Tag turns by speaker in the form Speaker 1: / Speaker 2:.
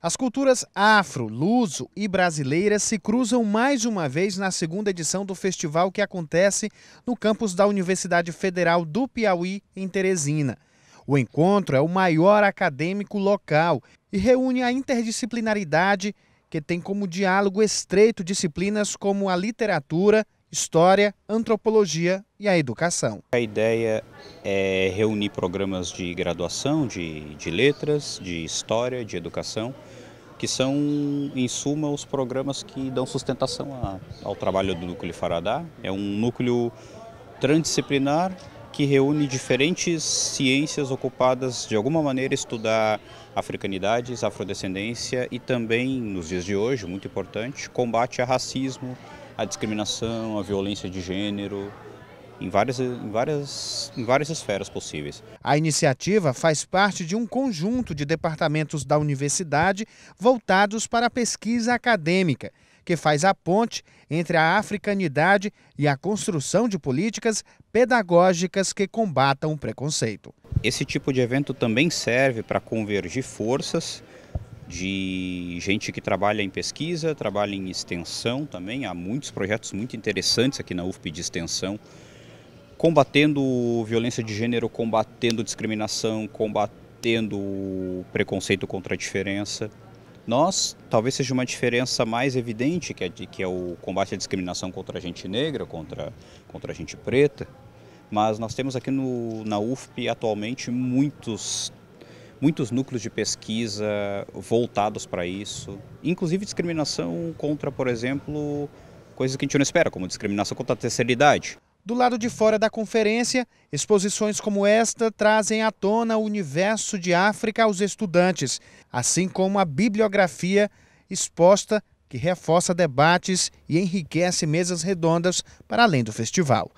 Speaker 1: As culturas afro, luso e brasileiras se cruzam mais uma vez na segunda edição do festival que acontece no campus da Universidade Federal do Piauí, em Teresina. O encontro é o maior acadêmico local e reúne a interdisciplinaridade, que tem como diálogo estreito disciplinas como a literatura, história, antropologia e a educação.
Speaker 2: A ideia é reunir programas de graduação, de, de letras, de história, de educação, que são, em suma, os programas que dão sustentação a, ao trabalho do Núcleo Faradá. É um núcleo transdisciplinar que reúne diferentes ciências ocupadas, de alguma maneira, estudar africanidades, afrodescendência e também, nos dias de hoje, muito importante, combate a racismo, a discriminação, a violência de gênero, em várias, em, várias, em várias esferas possíveis.
Speaker 1: A iniciativa faz parte de um conjunto de departamentos da universidade voltados para a pesquisa acadêmica, que faz a ponte entre a africanidade e a construção de políticas pedagógicas que combatam o preconceito.
Speaker 2: Esse tipo de evento também serve para convergir forças de gente que trabalha em pesquisa, trabalha em extensão também. Há muitos projetos muito interessantes aqui na UFP de extensão, combatendo violência de gênero, combatendo discriminação, combatendo preconceito contra a diferença. Nós, talvez seja uma diferença mais evidente, que é, de, que é o combate à discriminação contra a gente negra, contra, contra a gente preta, mas nós temos aqui no, na UFP atualmente muitos muitos núcleos de pesquisa voltados para isso, inclusive discriminação contra, por exemplo, coisas que a gente não espera, como discriminação contra a terceira idade.
Speaker 1: Do lado de fora da conferência, exposições como esta trazem à tona o universo de África aos estudantes, assim como a bibliografia exposta que reforça debates e enriquece mesas redondas para além do festival.